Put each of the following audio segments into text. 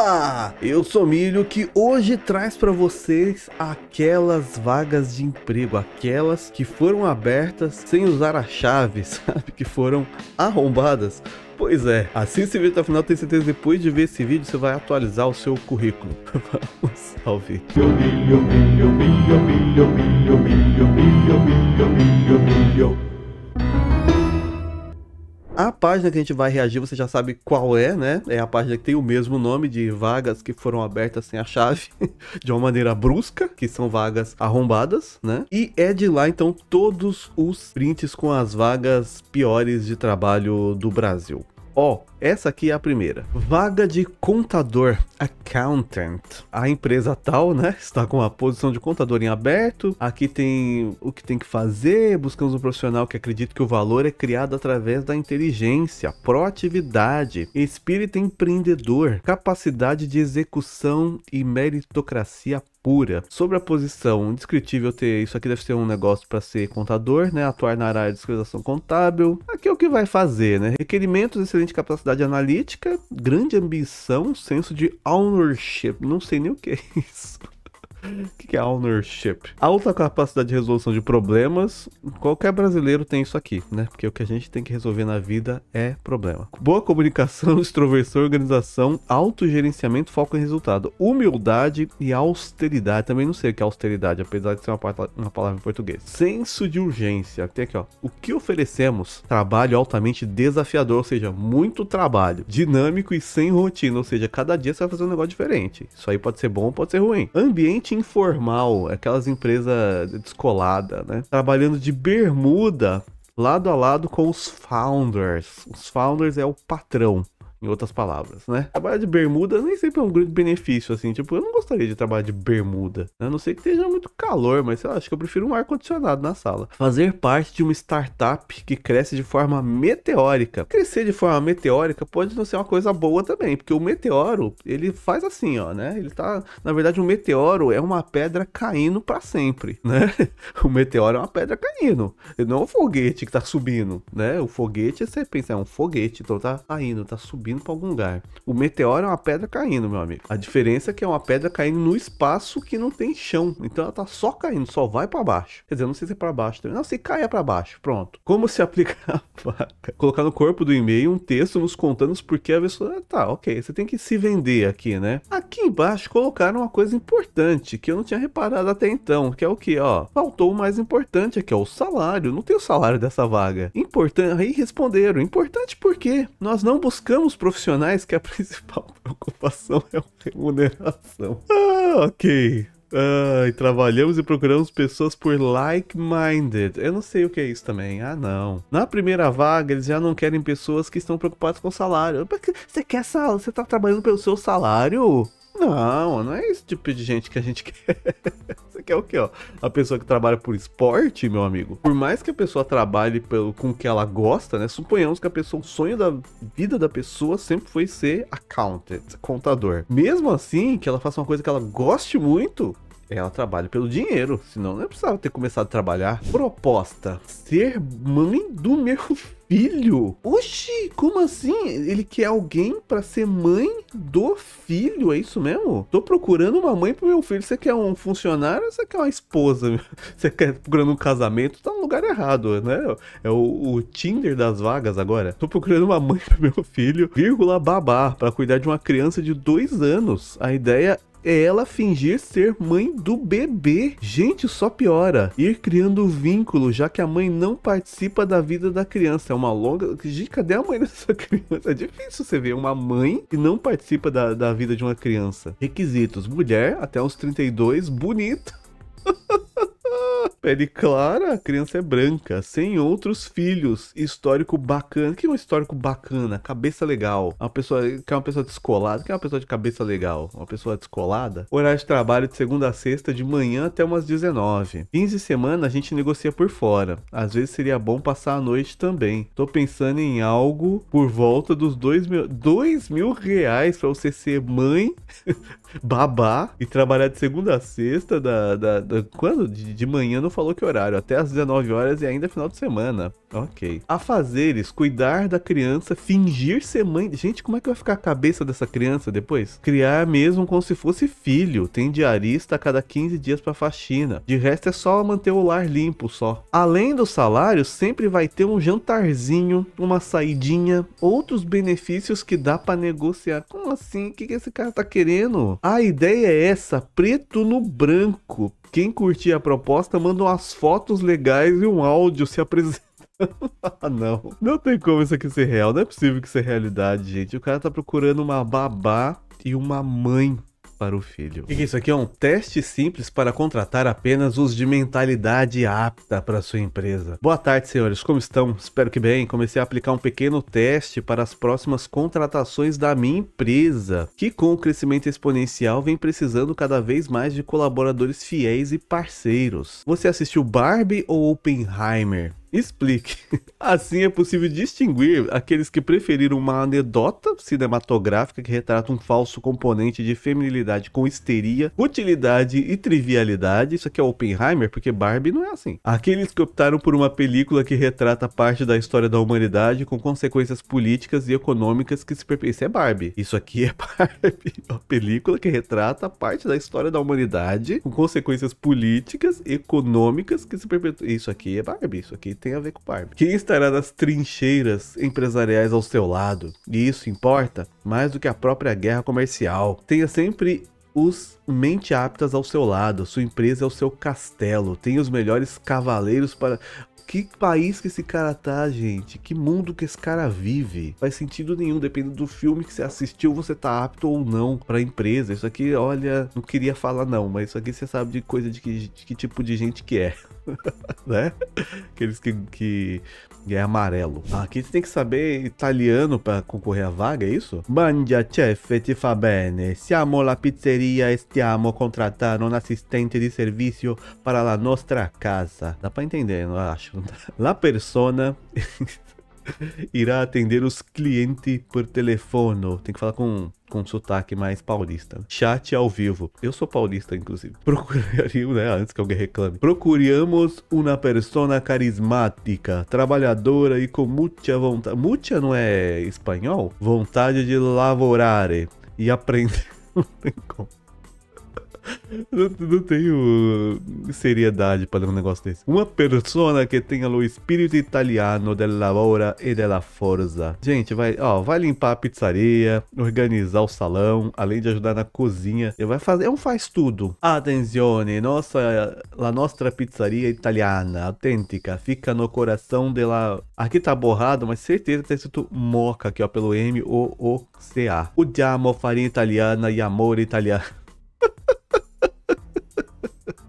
Olá, eu sou Milho que hoje traz para vocês aquelas vagas de emprego, aquelas que foram abertas sem usar a chave, sabe? Que foram arrombadas. Pois é, Assim esse vídeo até o final, tenho certeza que depois de ver esse vídeo você vai atualizar o seu currículo. Vamos ao vídeo. Milho, milho, milho, milho, milho, milho, milho, milho, milho, milho página que a gente vai reagir, você já sabe qual é, né? É a página que tem o mesmo nome de vagas que foram abertas sem a chave, de uma maneira brusca, que são vagas arrombadas, né? E é de lá, então, todos os prints com as vagas piores de trabalho do Brasil. Ó, oh, essa aqui é a primeira. Vaga de contador, accountant. A empresa tal, né, está com a posição de contador em aberto. Aqui tem o que tem que fazer. Buscamos um profissional que acredita que o valor é criado através da inteligência, proatividade, espírito empreendedor, capacidade de execução e meritocracia pura. Sobre a posição, indescritível ter isso aqui deve ser um negócio para ser contador, né? Atuar na área de fiscalização contábil. Aqui é o que vai fazer, né? Requerimentos, excelente capacidade capacidade analítica, grande ambição, senso de ownership. Não sei nem o que é isso. O que é ownership? Alta capacidade de resolução de problemas. Qualquer brasileiro tem isso aqui, né? Porque o que a gente tem que resolver na vida é problema. Boa comunicação, extroversão, organização, autogerenciamento, foco em resultado. Humildade e austeridade. Também não sei o que é austeridade, apesar de ser uma, uma palavra em português. Senso de urgência. Tem aqui, ó. O que oferecemos? Trabalho altamente desafiador, ou seja, muito trabalho. Dinâmico e sem rotina, ou seja, cada dia você vai fazer um negócio diferente. Isso aí pode ser bom, pode ser ruim. Ambiente totalmente informal, aquelas empresas descolada, né? Trabalhando de bermuda lado a lado com os founders. Os founders é o patrão em outras palavras, né? Trabalhar de bermuda nem sempre é um grande benefício, assim. Tipo, eu não gostaria de trabalhar de bermuda. Né? A não ser que esteja muito calor, mas eu acho que eu prefiro um ar-condicionado na sala. Fazer parte de uma startup que cresce de forma meteórica. Crescer de forma meteórica pode não ser uma coisa boa também, porque o meteoro, ele faz assim, ó, né? Ele tá. Na verdade, o um meteoro é uma pedra caindo para sempre, né? O meteoro é uma pedra caindo. Ele não é um foguete que tá subindo, né? O foguete, você pensa, é um foguete, então tá caindo, tá subindo subindo para algum lugar. O meteoro é uma pedra caindo, meu amigo. A diferença é que é uma pedra caindo no espaço que não tem chão. Então ela tá só caindo, só vai para baixo. Quer dizer, não sei se é para baixo também. Não, se caia é para baixo. Pronto. Como se aplicar a faca? Colocar no corpo do e-mail um texto nos contando os porquê a pessoa. Ah, tá, ok. Você tem que se vender aqui, né? Aqui embaixo colocaram uma coisa importante que eu não tinha reparado até então, que é o que, ó. Faltou o mais importante, que é o salário. Não tem o salário dessa vaga. Importante. Aí responderam. Importante por quê? Nós não buscamos profissionais que a principal preocupação é a remuneração. Ah, ok. Ai, ah, trabalhamos e procuramos pessoas por like-minded. Eu não sei o que é isso também. Ah, não. Na primeira vaga, eles já não querem pessoas que estão preocupadas com o salário. Você quer salário? Você tá trabalhando pelo seu salário? Não, não é esse tipo de gente que a gente quer. Você quer o quê, ó? A pessoa que trabalha por esporte, meu amigo. Por mais que a pessoa trabalhe pelo, com o que ela gosta, né? Suponhamos que a pessoa, o sonho da vida da pessoa sempre foi ser accountant, contador. Mesmo assim, que ela faça uma coisa que ela goste muito, ela é trabalha pelo dinheiro, senão não precisava ter começado a trabalhar. Proposta: ser mãe do meu filho. Oxi, como assim? Ele quer alguém para ser mãe do filho, é isso mesmo? Tô procurando uma mãe pro meu filho. Você quer um funcionário ou você quer uma esposa? Você quer procurando um casamento? Tá no lugar errado, né? É o, o Tinder das vagas agora. Tô procurando uma mãe pro meu filho, vírgula babá, para cuidar de uma criança de dois anos. A ideia é ela fingir ser mãe do bebê. Gente, só piora. Ir criando vínculo, já que a mãe não participa da vida da criança. É uma longa. Gente, cadê a mãe dessa criança? É difícil você ver uma mãe que não participa da, da vida de uma criança. Requisitos: mulher até uns 32, bonita. Pele clara, a criança é branca, sem outros filhos, histórico bacana. O que é um histórico bacana? Cabeça legal. É uma pessoa que é uma pessoa descolada. O que é uma pessoa de cabeça legal? Uma pessoa descolada? Horário de trabalho de segunda a sexta, de manhã até umas 19. 15 semanas a gente negocia por fora. Às vezes seria bom passar a noite também. Tô pensando em algo por volta dos dois mil, dois mil reais pra você ser mãe, babá e trabalhar de segunda a sexta, da, da, da quando? de, de manhã manhã não falou que horário, até às 19 horas e ainda é final de semana. Ok. A fazeres, cuidar da criança, fingir ser mãe. Gente, como é que vai ficar a cabeça dessa criança depois? Criar mesmo como se fosse filho. Tem diarista a cada 15 dias para faxina. De resto é só manter o lar limpo só. Além do salário, sempre vai ter um jantarzinho, uma saidinha, outros benefícios que dá para negociar. Como assim? O que, que esse cara tá querendo? A ideia é essa, preto no branco. Quem curtir a proposta, manda umas fotos legais e um áudio se apresentando. ah, não. Não tem como isso aqui ser real. Não é possível que isso seja é realidade, gente. O cara tá procurando uma babá e uma mãe para o filho. E isso aqui é um teste simples para contratar apenas os de mentalidade apta para sua empresa. Boa tarde, senhores. Como estão? Espero que bem. Comecei a aplicar um pequeno teste para as próximas contratações da minha empresa, que com o crescimento exponencial vem precisando cada vez mais de colaboradores fiéis e parceiros. Você assistiu Barbie ou Oppenheimer? Explique. Assim é possível distinguir aqueles que preferiram uma anedota cinematográfica que retrata um falso componente de feminilidade com histeria, utilidade e trivialidade. Isso aqui é Oppenheimer, porque Barbie não é assim. Aqueles que optaram por uma película que retrata parte da história da humanidade com consequências políticas e econômicas que se perpetuam. Isso é Barbie. Isso aqui é Barbie. É uma película que retrata parte da história da humanidade com consequências políticas, econômicas que se perpetuam. Isso aqui é Barbie. Isso aqui tem a ver com o Parme, Quem estará nas trincheiras empresariais ao seu lado. E isso importa mais do que a própria guerra comercial. Tenha sempre os mente aptas ao seu lado, sua empresa é o seu castelo, tem os melhores cavaleiros para que país que esse cara tá, gente? Que mundo que esse cara vive? Faz sentido nenhum, dependendo do filme que você assistiu, você tá apto ou não pra empresa. Isso aqui, olha, não queria falar não, mas isso aqui você sabe de coisa de que, de que tipo de gente que é. né? Aqueles que, que é amarelo. Ah, aqui você tem que saber italiano para concorrer à vaga, é isso? Mangia chef ti fa bene. Siamo la pizzeria stiamo contratando un assistente di servizio para la nostra casa. Dá para entender, não acho. La persona irá atender os clientes por telefone. Tem que falar com, com sotaque mais paulista. Chat ao vivo. Eu sou paulista, inclusive. Procuraríamos, né? Antes que alguém reclame. Procuramos uma persona carismática, trabalhadora e com muita vontade. Muita não é espanhol? Vontade de lavorare e aprender. não tem como não, não, tenho seriedade para ler um negócio desse. Uma persona que tenha o espírito italiano della ora e della forza. Gente, vai, ó, vai limpar a pizzaria, organizar o salão, além de ajudar na cozinha. Ele vai fazer, é um faz tudo. Attenzione, nossa, la nostra pizzaria italiana, autêntica, fica no coração dela. Aqui tá borrado, mas certeza que tá escrito moca aqui, ó, pelo M O O C A. O diamo farinha italiana e amor italiano.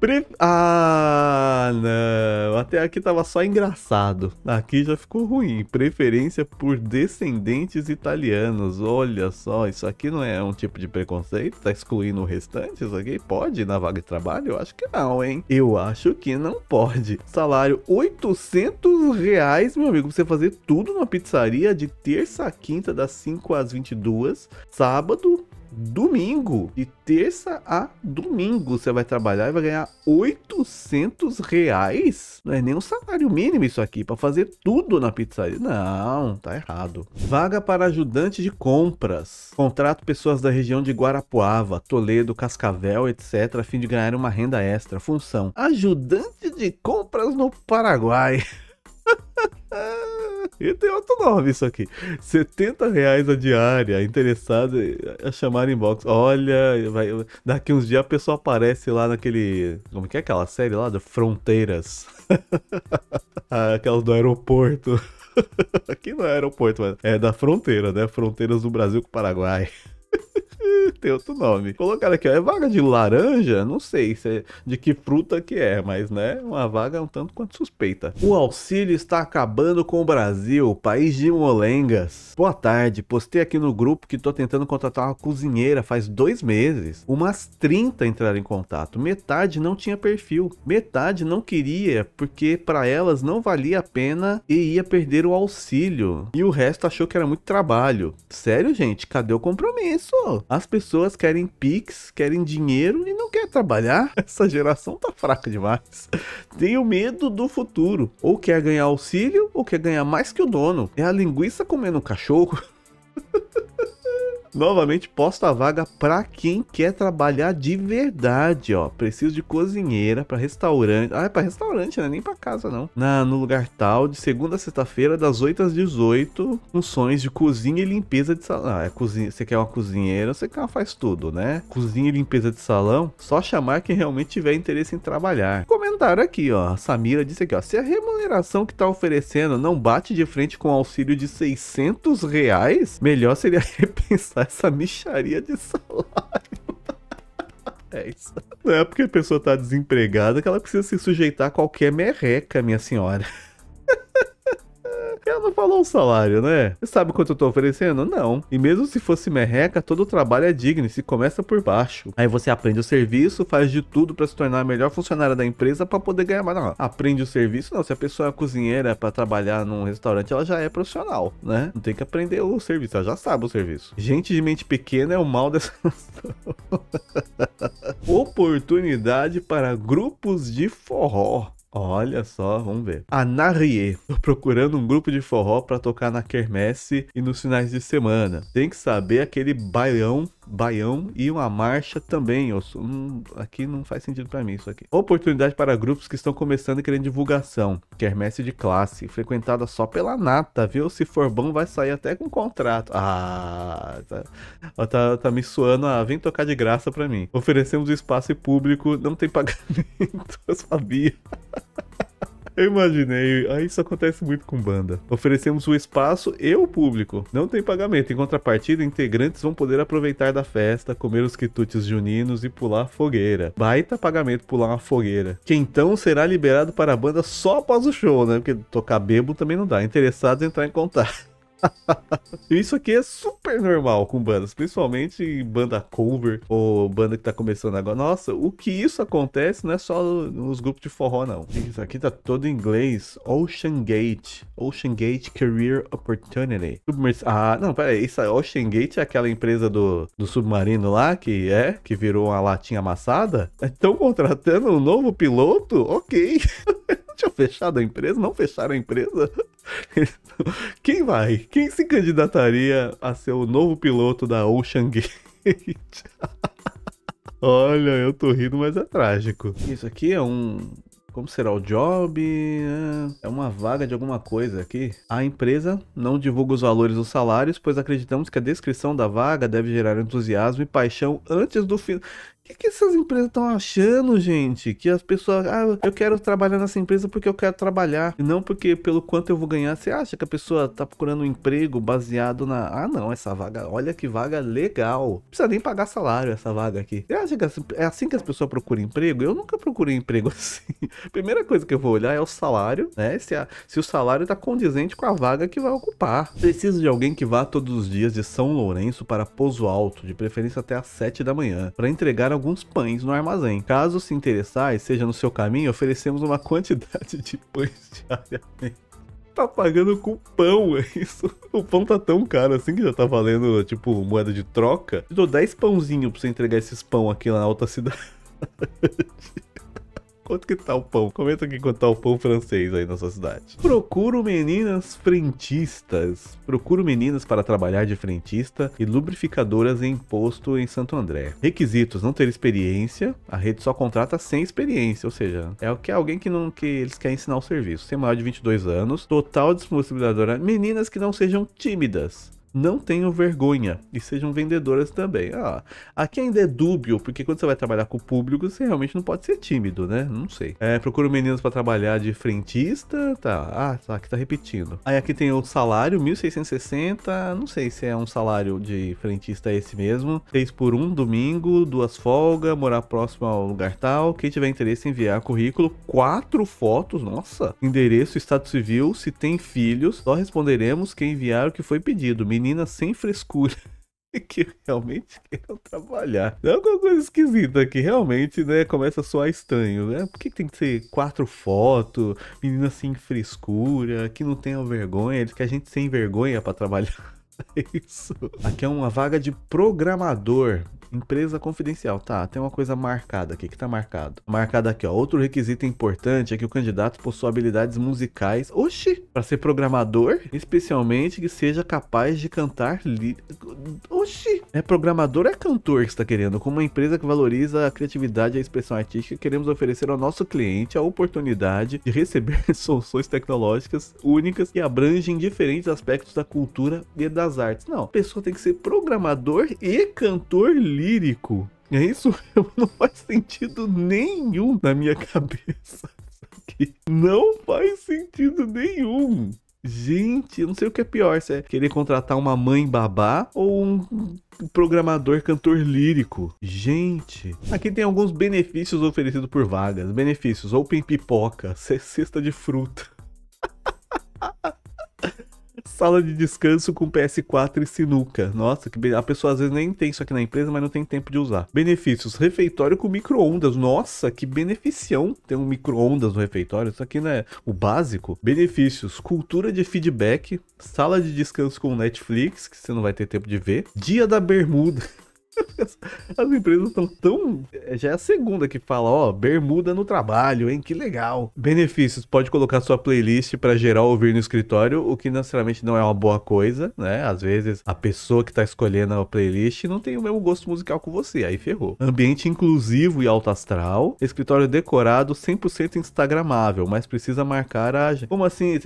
Pre... Ah, não. Até aqui tava só engraçado. Aqui já ficou ruim. Preferência por descendentes italianos. Olha só, isso aqui não é um tipo de preconceito? Tá excluindo o restante? Isso aqui pode na vaga de trabalho? Eu acho que não, hein? Eu acho que não pode. Salário 800 reais, meu amigo. Você fazer tudo numa pizzaria de terça a quinta das 5 às 22. Sábado domingo. De terça a domingo você vai trabalhar e vai ganhar 800 reais. Não é nem um salário mínimo isso aqui, para fazer tudo na pizzaria. Não, tá errado. Vaga para ajudante de compras. Contrato pessoas da região de Guarapuava, Toledo, Cascavel, etc. a fim de ganhar uma renda extra. Função: ajudante de compras no Paraguai. E tem outro nome isso aqui. 70 reais a diária, interessado a chamar inbox. Olha, vai, daqui uns dias a pessoa aparece lá naquele. Como que é aquela série lá? Da Fronteiras. Ah, aquelas do aeroporto. Aqui não é aeroporto, mas é da fronteira, né? Fronteiras do Brasil com o Paraguai. Tem outro nome. Colocaram aqui, ó. É vaga de laranja? Não sei se é de que fruta que é, mas né? Uma vaga um tanto quanto suspeita. O auxílio está acabando com o Brasil, país de molengas. Boa tarde. Postei aqui no grupo que tô tentando contratar uma cozinheira faz dois meses. Umas 30 entraram em contato. Metade não tinha perfil. Metade não queria, porque para elas não valia a pena e ia perder o auxílio. E o resto achou que era muito trabalho. Sério, gente? Cadê o compromisso? As pessoas querem Pix, querem dinheiro e não quer trabalhar. Essa geração tá fraca demais. Tenho medo do futuro. Ou quer ganhar auxílio, ou quer ganhar mais que o dono. É a linguiça comendo um cachorro. Novamente posta a vaga para quem quer trabalhar de verdade, ó. Preciso de cozinheira para restaurante. Ah, é para restaurante, né? Nem para casa não. Na no lugar tal, de segunda a sexta-feira das 8 às 18, funções de cozinha e limpeza de salão. Ah, é cozinha, você quer uma cozinheira, você quer uma faz tudo, né? Cozinha e limpeza de salão, só chamar quem realmente tiver interesse em trabalhar. Comentário aqui, ó. A Samira disse aqui, ó, se a remuneração que tá oferecendo não bate de frente com o auxílio de 600 reais, melhor seria repensar essa micharia de salário. É isso. Não é porque a pessoa tá desempregada que ela precisa se sujeitar a qualquer merreca, minha senhora não falou o salário, né? Você sabe quanto eu tô oferecendo? Não. E mesmo se fosse merreca, todo o trabalho é digno e se começa por baixo. Aí você aprende o serviço, faz de tudo para se tornar a melhor funcionária da empresa para poder ganhar mais. Não, aprende o serviço, não. Se a pessoa é cozinheira para trabalhar num restaurante, ela já é profissional, né? Não tem que aprender o serviço, ela já sabe o serviço. Gente de mente pequena é o mal dessa Oportunidade para grupos de forró. Olha só, vamos ver. A Narie. Tô procurando um grupo de forró para tocar na quermesse e nos finais de semana. Tem que saber aquele baião baião e uma marcha também. Eu, hum, aqui não faz sentido para mim isso aqui. Oportunidade para grupos que estão começando e querendo divulgação. Quermesse de classe, frequentada só pela nata, viu? Se for bom, vai sair até com contrato. Ah, tá, tá, tá me suando. Ah, vem tocar de graça para mim. Oferecemos espaço e público, não tem pagamento. Eu sabia. Eu imaginei. isso acontece muito com banda. Oferecemos o espaço e o público. Não tem pagamento. Em contrapartida, integrantes vão poder aproveitar da festa, comer os quitutes juninos e pular fogueira. Baita pagamento pular uma fogueira. Que então será liberado para a banda só após o show, né? Porque tocar bebo também não dá. Interessados entrar em contato. Isso aqui é super normal com bandas, principalmente banda cover ou banda que tá começando agora. Nossa, o que isso acontece não é só nos grupos de forró, não. Isso aqui tá todo em inglês. Ocean Gate. Ocean Gate Career Opportunity. Submer ah, não, pera aí. Isso, Ocean Gate é aquela empresa do, do submarino lá que é, que virou uma latinha amassada? Estão contratando um novo piloto? Ok. Tinha fechado a empresa? Não fecharam a empresa? Então, quem vai? Quem se candidataria a ser o novo piloto da Ocean Gate? Olha, eu tô rindo, mas é trágico. Isso aqui é um. Como será o job? É, é uma vaga de alguma coisa aqui. A empresa não divulga os valores dos salários, pois acreditamos que a descrição da vaga deve gerar entusiasmo e paixão antes do fim que, que essas empresas estão achando, gente? Que as pessoas. Ah, eu quero trabalhar nessa empresa porque eu quero trabalhar. E não porque pelo quanto eu vou ganhar. Você acha que a pessoa tá procurando um emprego baseado na. Ah, não, essa vaga. Olha que vaga legal. Não precisa nem pagar salário essa vaga aqui. Você acha que é assim que as pessoas procuram emprego? Eu nunca procurei emprego assim. Primeira coisa que eu vou olhar é o salário, né? Se, a... Se o salário tá condizente com a vaga que vai ocupar. Preciso de alguém que vá todos os dias de São Lourenço para Pozo Alto, de preferência até às 7 da manhã, para entregar alguns pães no armazém. Caso se interessar e seja no seu caminho, oferecemos uma quantidade de pães diariamente tá pagando com pão, é isso. O pão tá tão caro assim que já tá valendo, tipo, moeda de troca. Eu dou 10 pãozinhos pra você entregar esses pão aqui na alta cidade. Quanto que tá o pão? Comenta aqui quanto tá o pão francês aí na sua cidade. Procuro meninas frentistas. Procuro meninas para trabalhar de frentista e lubrificadoras em posto em Santo André. Requisitos: não ter experiência. A rede só contrata sem experiência, ou seja, é o que alguém que não que eles querem ensinar o serviço. Ser maior de 22 anos, total disponibilizadora. Meninas que não sejam tímidas não tenham vergonha e sejam vendedoras também. Ah, aqui ainda é dúbio, porque quando você vai trabalhar com o público, você realmente não pode ser tímido, né? Não sei. É, procuro meninos para trabalhar de frentista, tá. Ah, tá, aqui tá repetindo. Aí aqui tem o salário, 1660, não sei se é um salário de frentista esse mesmo. seis por um domingo, duas folgas, morar próximo ao lugar tal. Quem tiver interesse em enviar currículo, quatro fotos, nossa. Endereço, estado civil, se tem filhos, só responderemos quem enviar o que foi pedido. Menino meninas sem frescura que realmente queiram trabalhar. É alguma coisa esquisita que realmente, né, começa a soar estranho, né? Por que, tem que ser quatro fotos, menina sem frescura, que não tenha vergonha, que a gente sem vergonha para trabalhar? É isso. Aqui é uma vaga de programador. Empresa confidencial, tá, tem uma coisa marcada aqui, que tá marcado. Marcado aqui, ó, outro requisito importante é que o candidato possua habilidades musicais, oxi, para ser programador, especialmente que seja capaz de cantar, li... oxi, é programador é cantor que está querendo, como uma empresa que valoriza a criatividade e a expressão artística, queremos oferecer ao nosso cliente a oportunidade de receber soluções tecnológicas únicas que abrangem diferentes aspectos da cultura e das artes. Não, a pessoa tem que ser programador e cantor livre lírico. É isso? Não faz sentido nenhum na minha cabeça. Não faz sentido nenhum. Gente, eu não sei o que é pior, se é querer contratar uma mãe babá ou um programador cantor lírico. Gente, aqui tem alguns benefícios oferecidos por vagas. Benefícios, open pipoca, cesta de fruta. Sala de descanso com PS4 e sinuca. Nossa, que be... a pessoa às vezes nem tem isso aqui na empresa, mas não tem tempo de usar. Benefícios: refeitório com micro-ondas. Nossa, que beneficião ter um micro-ondas no refeitório. Isso aqui não é o básico. Benefícios: cultura de feedback, sala de descanso com Netflix, que você não vai ter tempo de ver. Dia da bermuda. As empresas estão tão. É, já é a segunda que fala, ó, bermuda no trabalho, hein? Que legal. Benefícios: pode colocar sua playlist para gerar ouvir no escritório, o que necessariamente não é uma boa coisa, né? Às vezes a pessoa que tá escolhendo a playlist não tem o mesmo gosto musical com você, aí ferrou. Ambiente inclusivo e alto astral, escritório decorado 100% instagramável, mas precisa marcar a. Como assim?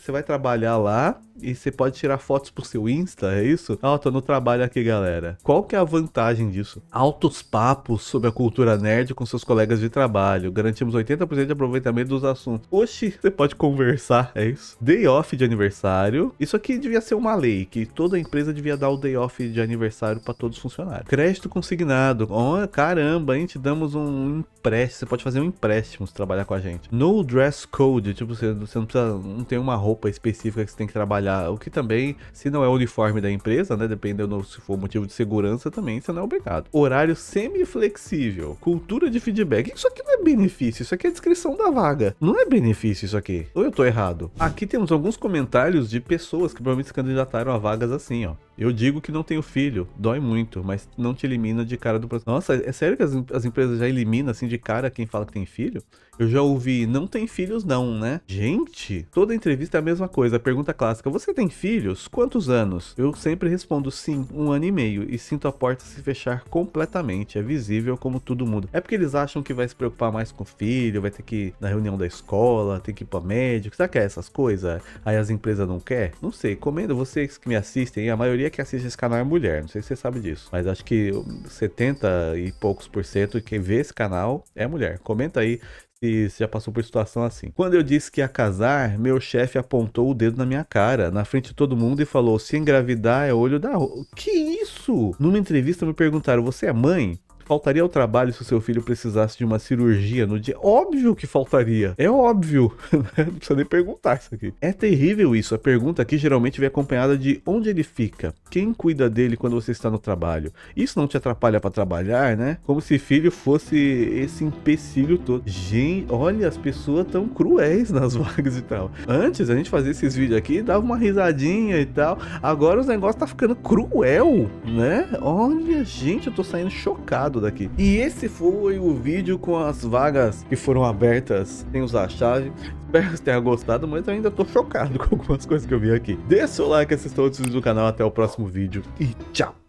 Você vai, trabalhar lá e você pode tirar fotos pro seu Insta, é isso? Ah, oh, tô no trabalho aqui, galera. Qual que é a vantagem disso. Altos papos sobre a cultura nerd com seus colegas de trabalho. Garantimos 80% de aproveitamento dos assuntos. Oxi, você pode conversar, é isso? Day off de aniversário. Isso aqui devia ser uma lei, que toda empresa devia dar o day off de aniversário para todos os funcionários. Crédito consignado. Oh, caramba, a gente damos um empréstimo. Você pode fazer um empréstimo se trabalhar com a gente. No dress code. Tipo, você, você não precisa. Não tem uma roupa específica que você tem que trabalhar. O que também, se não é o uniforme da empresa, né? Dependendo se for motivo de segurança também também você não é obrigado. Horário semi-flexível, cultura de feedback. Isso aqui não é benefício, isso aqui é descrição da vaga. Não é benefício isso aqui. Ou eu tô errado? Aqui temos alguns comentários de pessoas que provavelmente se candidataram a vagas assim, ó. Eu digo que não tenho filho, dói muito, mas não te elimina de cara do processo. Nossa, é sério que as, as empresas já eliminam assim de cara quem fala que tem filho? Eu já ouvi, não tem filhos não, né? Gente, toda entrevista é a mesma coisa. A pergunta clássica, você tem filhos? Quantos anos? Eu sempre respondo sim, um ano e meio. E sinto a porta se fechar completamente. É visível como tudo muda. É porque eles acham que vai se preocupar mais com o filho, vai ter que ir na reunião da escola, tem que ir pra médico. Será que é essas coisas? Aí as empresas não quer? Não sei. Comendo vocês que me assistem, a maioria que assiste esse canal é mulher. Não sei se você sabe disso. Mas acho que 70 e poucos por cento que vê esse canal é mulher. Comenta aí se, você já passou por situação assim. Quando eu disse que ia casar, meu chefe apontou o dedo na minha cara, na frente de todo mundo, e falou: se engravidar é olho da. Que isso? Numa entrevista me perguntaram: você é mãe? Faltaria o trabalho se o seu filho precisasse de uma cirurgia no dia? Óbvio que faltaria. É óbvio. Não precisa nem perguntar isso aqui. É terrível isso. A pergunta aqui geralmente vem acompanhada de onde ele fica, quem cuida dele quando você está no trabalho. Isso não te atrapalha para trabalhar, né? Como se filho fosse esse empecilho todo. Gente, olha, as pessoas tão cruéis nas vagas e tal. Antes a gente fazia esses vídeos aqui, dava uma risadinha e tal. Agora os negócios tá ficando cruel, né? Olha, gente, eu tô saindo chocado aqui. E esse foi o vídeo com as vagas que foram abertas sem usar a chave. Espero que tenha gostado, mas eu ainda tô chocado com algumas coisas que eu vi aqui. Deixa o like, assista outros vídeos do canal, até o próximo vídeo e tchau!